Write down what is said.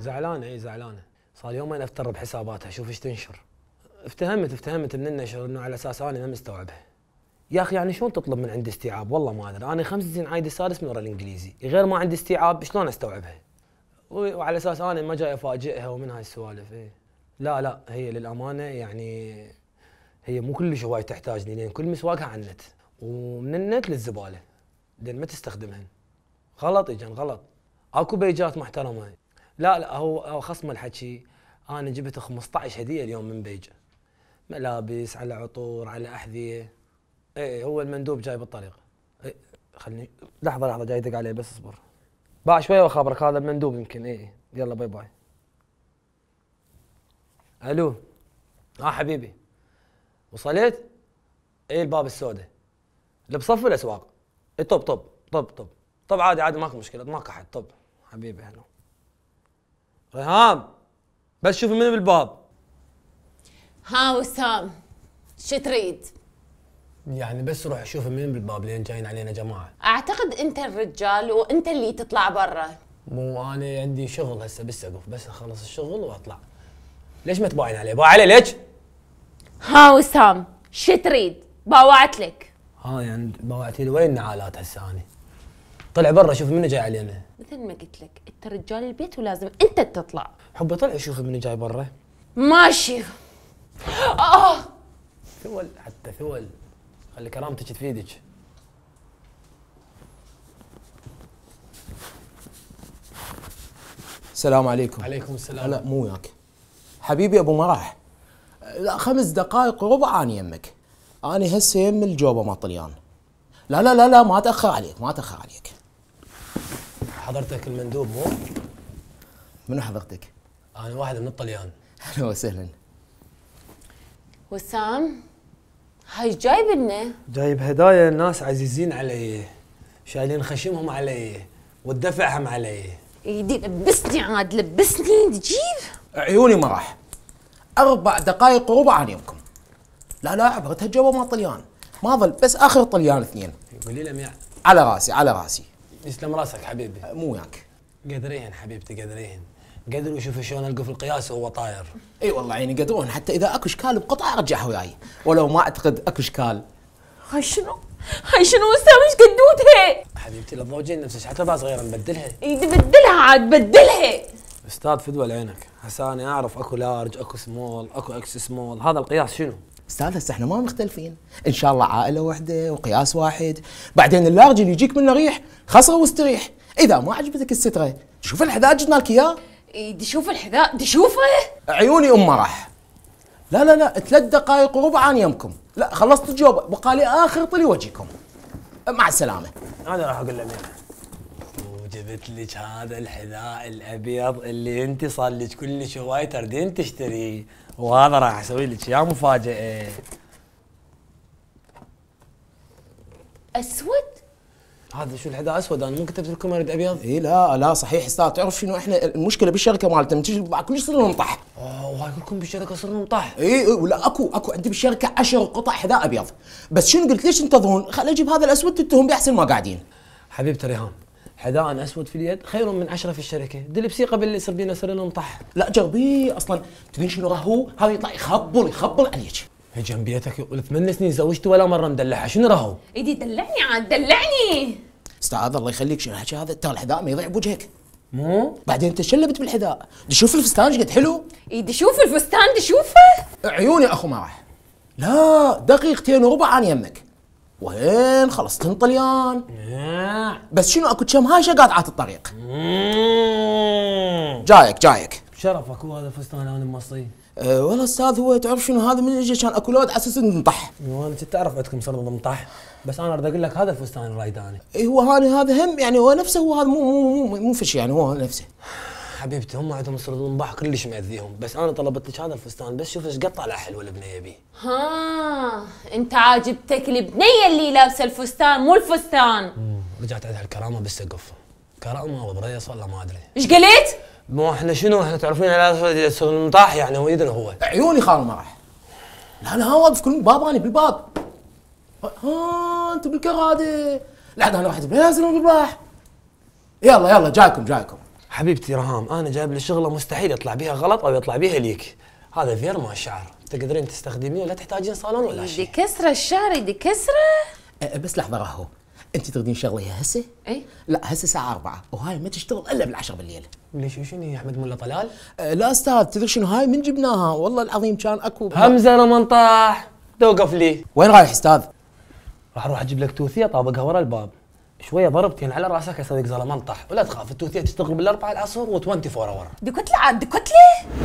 زعلانه اي زعلانه صار يومين افتر بحساباتها اشوف ايش تنشر افتهمت افتهمت من النشر انه على اساس انا ما مستوعبها يا اخي يعني شلون تطلب من عندي استيعاب والله ما ادري انا خمس سنين عايد السادس من ورا الانجليزي غير ما عندي استيعاب شلون استوعبها وعلى اساس انا ما جاي افاجئها ومن هاي السوالف إيه. لا لا هي للامانه يعني هي مو كلش هواي تحتاجني لان كل مسواقها على النت ومن النت للزباله لان ما تستخدمهن غلط اجن غلط اكو بيجات محترمه لا لا هو هو خصم الحكي انا جبت 15 هديه اليوم من بيج ملابس على عطور على احذيه اي إيه، هو المندوب جاي بالطريق إيه خلني لحظه لحظه جاي يدق عليه بس اصبر باع شويه واخبرك هذا المندوب يمكن اي إيه. يلا باي باي الو اه حبيبي وصلت اي الباب السوداء اللي بصف الاسواق اي طب طب طب طب طب عادي عادي ماكو مشكله ماكو احد طب حبيبي هلا ريهام طيب، بس شوفي منو بالباب ها وسام شو تريد؟ يعني بس روح شوف منو بالباب لين جايين علينا جماعه اعتقد انت الرجال وانت اللي تطلع برا مو انا عندي شغل هسه بالسقف بس اخلص الشغل واطلع ليش ما تباين عليه باع عليه ليش ها وسام شو تريد باوعت لك ها يعني باوعتي لي وين النعالات هسه انا طلع برا شوف منو جاي علينا مثل ما قلت لك انت رجال البيت ولازم انت تطلع حبه طلع شوف منو جاي برا ماشي اه ثول حتى ثول خلي كرامتك تفيدك السلام عليكم عليكم السلام لا مو وياك حبيبي ابو مراح لا خمس دقائق ربع انا يمك انا هسه يم الجوبه ما طليان لا لا لا لا ما اتاخر عليك ما اتاخر عليك حضرتك المندوب مو؟ منو حضرتك؟ أنا واحد من الطليان أهلا وسهلا وسام هاي جايب لنا جايب هدايا الناس عزيزين علي شايلين خشمهم علي ودفعهم علي ايدي لبسني عاد لبسني تجيب عيوني ما راح اربع دقائق وربع عن يمكم لا لا عبرتها جوا ما طليان ما ظل بس اخر طليان اثنين قولي لهم يا على راسي على راسي يسلم راسك حبيبي أه، مو وياك قدريهن حبيبتي قدريهن قدروا يشوفوا شلون القوا في القياس وهو طاير اي والله عيني قدرون حتى اذا اكو اشكال بقطعه ارجع وياي ولو ما اعتقد اكو اشكال هاي شنو هاي شنو ايش قدوتها حبيبتي لو تضوجين نفسك حتى باس غير نبدلها اي تبدلها عاد بدلها استاذ فدوى لعينك هسه انا اعرف اكو لارج اكو سمول اكو اكس سمول هذا القياس شنو استاذ هسه احنا ما مختلفين ان شاء الله عائله واحده وقياس واحد بعدين اللارج اللي يجيك منه ريح خسره واستريح اذا ما عجبتك الستره شوف الحذاء جبنا لك اياه دي شوف الحذاء دي شوفه عيوني ام راح لا لا لا ثلاث دقائق وربع عن يمكم لا خلصت الجواب بقالي اخر طلي وجهكم مع السلامه انا راح اقول له جبت لك هذا الحذاء الابيض اللي انت صار لك كلش هواي تردين تشتري وهذا راح اسوي لك اياه مفاجاه اسود هذا شو الحذاء اسود انا مو كتبت لكم اريد ابيض اي لا لا صحيح استاذ تعرف شنو احنا المشكله بالشركه مالتنا كل كلش صرنا نطح اه هاي كلكم بالشركه صرنا نطح اي إيه ولا اكو اكو عندي بالشركه 10 قطع حذاء ابيض بس شنو قلت ليش تنتظرون خل اجيب هذا الاسود تتهم باحسن ما قاعدين حبيبتي ريهام حذاء اسود في اليد خير من عشرة في الشركه دل بسيقه باللي يصير بينا سرنا نطح لا جربي اصلا تدرين شنو راهو هذا يطلع يخبل يخبل عليك هجم بيتك يقول ثمان سنين زوجتي ولا مره مدلعها شنو راهو ايدي دلعني عاد دلعني استاذ الله يخليك شنو الحكي هذا ترى الحذاء ما يضيع بوجهك مو بعدين انت شلبت بالحذاء تشوف الفستان قد حلو اي تشوف الفستان تشوفه عيوني اخو ما راح لا دقيقتين وربع عن يمك وين خلص طليان بس شنو اكو كم هاي شقات عات الطريق جايك جايك شرف اكو هذا فستان انا من مصري أه والله استاذ هو تعرف شنو هذا من اجى كان اكو لود اساس نطح وانا أيوة، كنت اعرف عندكم صار نطح بس انا اريد اقول لك هذا الفستان الرايداني اي هو هذا هذا هم يعني هو نفسه هو هذا مو مو مو, مو فش يعني هو نفسه حبيبتي هم عندهم سردون باح كلش مأذيهم بس انا طلبت لك هذا الفستان بس شوف ايش قطع له حلو البنيه بيه ها انت عاجبتك البنيه اللي لابسه الفستان مو الفستان مم. رجعت عندها الكرامه بالسقف كرامه وبريص ولا ما ادري ايش قلت؟ مو احنا شنو احنا تعرفين على المطاح يعني هو يدنا هو عيوني خال راح لا انا واقف كل باباني بالباب ها انت بالكراده لحظه انا واحد لازم بالباح يلا يلا جايكم جايكم حبيبتي رهام انا جايب لي شغله مستحيل يطلع بيها غلط او يطلع بيها ليك هذا فير ما شعر تقدرين تستخدميه ولا تحتاجين صالون ولا شيء دي كسره الشعر دي كسره بس لحظه راهو انت تريدين شغله هسه؟ اي لا هسه الساعه 4 وهاي ما تشتغل الا بال10 بالليل ليش شنو يا احمد ملا طلال؟ أه لا استاذ تدري شنو هاي من جبناها والله العظيم كان اكو همزه لمن طاح توقف لي وين رايح استاذ؟ راح اروح اجيب لك توثيه طابقها ورا الباب شويه ضربتين على راسك يا صديق زلمه انطح ولا تخاف التوثيق تشتغل بالاربعه العصر و24 اور دي كتله عاد دي كتله